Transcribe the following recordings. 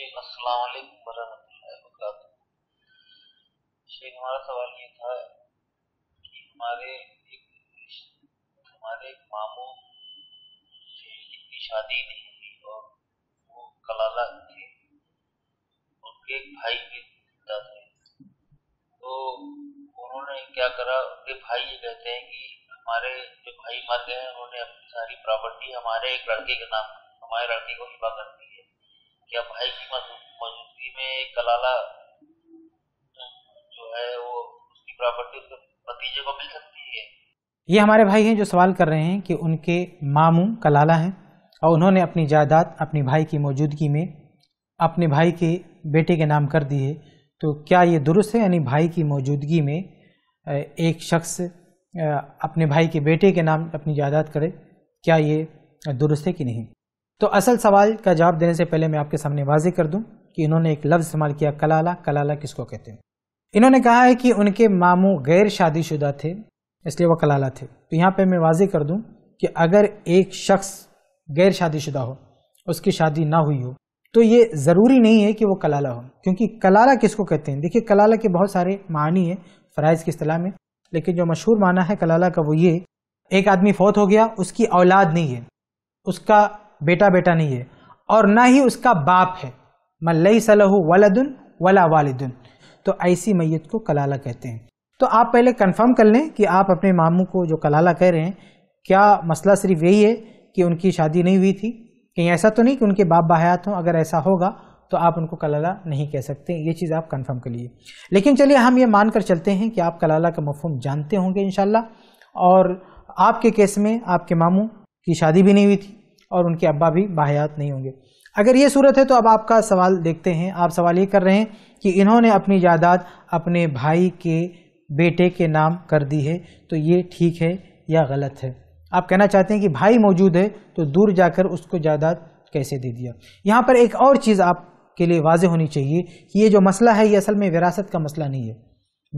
शेख अस्सलाम वालेकुम वरहमतुल्लाहि वबरकातुहू शेख हमारा सवाल ये था कि हमारे एक हमारे एक मामू थे शादी नहीं हुई और वो कलाला थे उनके एक भाई के पिता थे तो उन्होंने क्या करा उनके भाई ये कहते हैं कि हमारे जो भाई मर गए हैं उन्होंने अपनी सारी प्रॉपर्टी हमारे एक लड़के के नाम हमारे लड़के को हिबा कर दी है क्या भाई की मौजूदगी में एक कलाला जो है वो उसकी प्रॉपर्टी उसके भतीजे को मिल सकती है ये हमारे भाई हैं जो सवाल कर रहे हैं कि उनके मामू कलाला हैं और उन्होंने अपनी जायदाद अपने भाई की मौजूदगी में अपने भाई के बेटे के नाम कर दी है तो क्या ये दुरुस्त है यानी भाई की मौजूदगी में एक शख्स अपने भाई के बेटे के नाम अपनी जायदाद करे क्या ये दुरुस्त है कि नहीं तो असल सवाल का जवाब देने से पहले मैं आपके सामने वाजी कर दूं कि इन्होंने एक लफ्ज़ इस्तेमाल किया कलाला कलाला किसको कहते हैं इन्होंने कहा है कि उनके मामू गैर शादीशुदा थे इसलिए वह कलाला थे तो यहाँ पे मैं वाजी कर दूं कि अगर एक शख्स गैर शादीशुदा हो उसकी शादी ना हुई हो तो ये ज़रूरी नहीं है कि वो कलाला हो क्योंकि कलाला किसको कहते हैं देखिए कलाला के बहुत सारे मानी है फ़राइज़ की असलाह में लेकिन जो मशहूर माना है कलाला का वो ये एक आदमी फौत हो गया उसकी औलाद नहीं है उसका बेटा बेटा नहीं है और ना ही उसका बाप है मल्लई सलहू वलदन वला वालदन तो ऐसी मैत को कलाला कहते हैं तो आप पहले कंफर्म कर लें कि आप अपने मामू को जो कलाला कह रहे हैं क्या मसला सिर्फ यही है कि उनकी शादी नहीं हुई थी कहीं ऐसा तो नहीं कि उनके बाप बाहयात हों अगर ऐसा होगा तो आप उनको कलाला नहीं कह सकते ये चीज़ आप कंफर्म कर लिए लेकिन चलिए हम ये मान कर चलते हैं कि आप कलाला का मफहम जानते होंगे इन और आपके केस में आपके मामू की शादी भी नहीं हुई थी और उनके अब्बा भी बाहयात नहीं होंगे अगर ये सूरत है तो अब आपका सवाल देखते हैं आप सवाल ये कर रहे हैं कि इन्होंने अपनी जायदाद अपने भाई के बेटे के नाम कर दी है तो ये ठीक है या गलत है आप कहना चाहते हैं कि भाई मौजूद है तो दूर जाकर उसको जायदाद कैसे दे दिया यहाँ पर एक और चीज़ आपके लिए वाज होनी चाहिए कि ये जो मसला है ये असल में विरासत का मसला नहीं है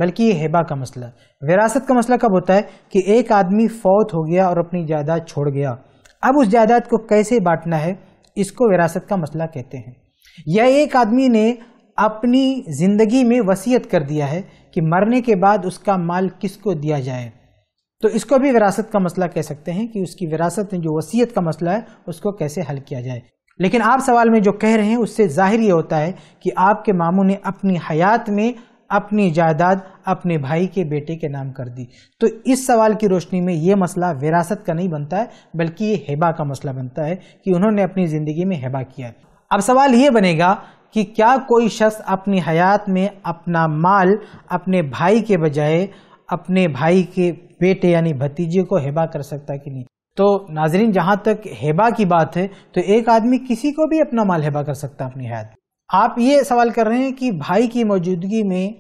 बल्कि ये हेबा का मसला विरासत का मसला कब होता है कि एक आदमी फौत हो गया और अपनी जायदाद छोड़ गया अब उस जायदाद को कैसे बांटना है इसको विरासत का मसला कहते हैं यह एक आदमी ने अपनी ज़िंदगी में वसीयत कर दिया है कि मरने के बाद उसका माल किसको दिया जाए तो इसको भी विरासत का मसला कह सकते हैं कि उसकी विरासत में जो वसीयत का मसला है उसको कैसे हल किया जाए लेकिन आप सवाल में जो कह रहे हैं उससे जाहिर ये होता है कि आपके मामू ने अपनी हयात में अपनी जायदाद अपने भाई के बेटे के नाम कर दी तो इस सवाल की रोशनी में ये मसला विरासत का नहीं बनता है बल्कि ये हेबा का मसला बनता है कि उन्होंने अपनी ज़िंदगी में हेबा किया अब सवाल ये बनेगा कि क्या कोई शख्स अपनी हयात में अपना माल अपने भाई के बजाय अपने भाई के बेटे यानी भतीजे को हेबा कर सकता कि नहीं तो नाजरीन जहाँ तक हेबा की बात है तो एक आदमी किसी को भी अपना माल हेबा कर सकता अपनी हयात आप ये सवाल कर रहे हैं कि भाई की मौजूदगी में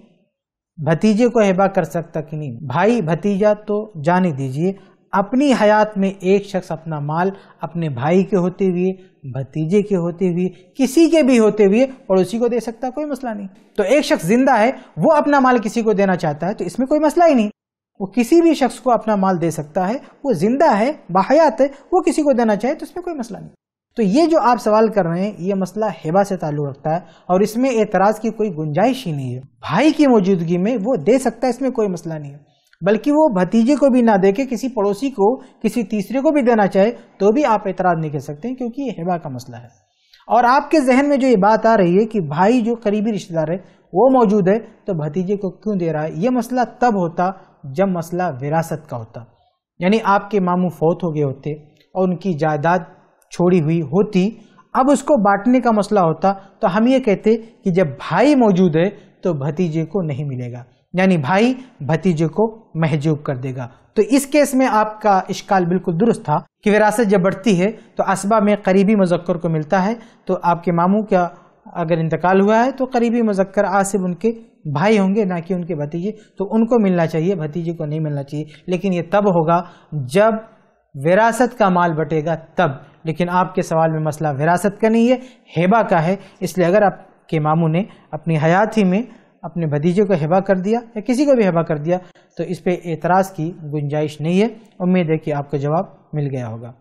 भतीजे को हेबा कर सकता कि नहीं भाई भतीजा तो जाने दीजिए अपनी हयात में एक शख्स अपना माल अपने भाई के होते हुए भतीजे के होते हुए किसी के भी होते हुए पड़ोसी को दे सकता कोई मसला नहीं तो एक शख्स जिंदा है वो अपना माल किसी को देना चाहता है तो इसमें कोई मसला ही नहीं वो किसी भी शख्स को अपना माल दे सकता है वो जिंदा है बाहयात है वो किसी को देना चाहे तो इसमें कोई मसला नहीं तो ये जो आप सवाल कर रहे हैं ये मसला हेबा से ताल्लुक रखता है और इसमें एतराज की कोई गुंजाइश ही नहीं है भाई की मौजूदगी में वो दे सकता है इसमें कोई मसला नहीं है बल्कि वो भतीजे को भी ना दे के किसी पड़ोसी को किसी तीसरे को भी देना चाहे तो भी आप एतराज़ नहीं कर सकते क्योंकि ये हेबा का मसला है और आपके जहन में जो ये बात आ रही है कि भाई जो करीबी रिश्तेदार है वो मौजूद है तो भतीजे को क्यों दे रहा है ये मसला तब होता जब मसला विरासत का होता यानी आपके मामू फौत हो गए होते और उनकी जायदाद छोड़ी हुई होती अब उसको बांटने का मसला होता तो हम ये कहते कि जब भाई मौजूद है तो भतीजे को नहीं मिलेगा यानी भाई भतीजे को महजूब कर देगा तो इस केस में आपका इश्काल बिल्कुल दुरुस्त था कि विरासत जब बढ़ती है तो असबा में करीबी मुजक्कर को मिलता है तो आपके मामू का अगर इंतकाल हुआ है तो करीबी मुजक्कर आसिब उनके भाई होंगे ना कि उनके भतीजे तो उनको मिलना चाहिए भतीजे को नहीं मिलना चाहिए लेकिन ये तब होगा जब विरासत का माल बटेगा तब लेकिन आपके सवाल में मसला विरासत का नहीं है हेबा का है इसलिए अगर आपके मामू ने अपनी हयात ही में अपने भतीजे को हेबा कर दिया या किसी को भी हेबा कर दिया तो इस पर एतराज़ की गुंजाइश नहीं है उम्मीद है कि आपको जवाब मिल गया होगा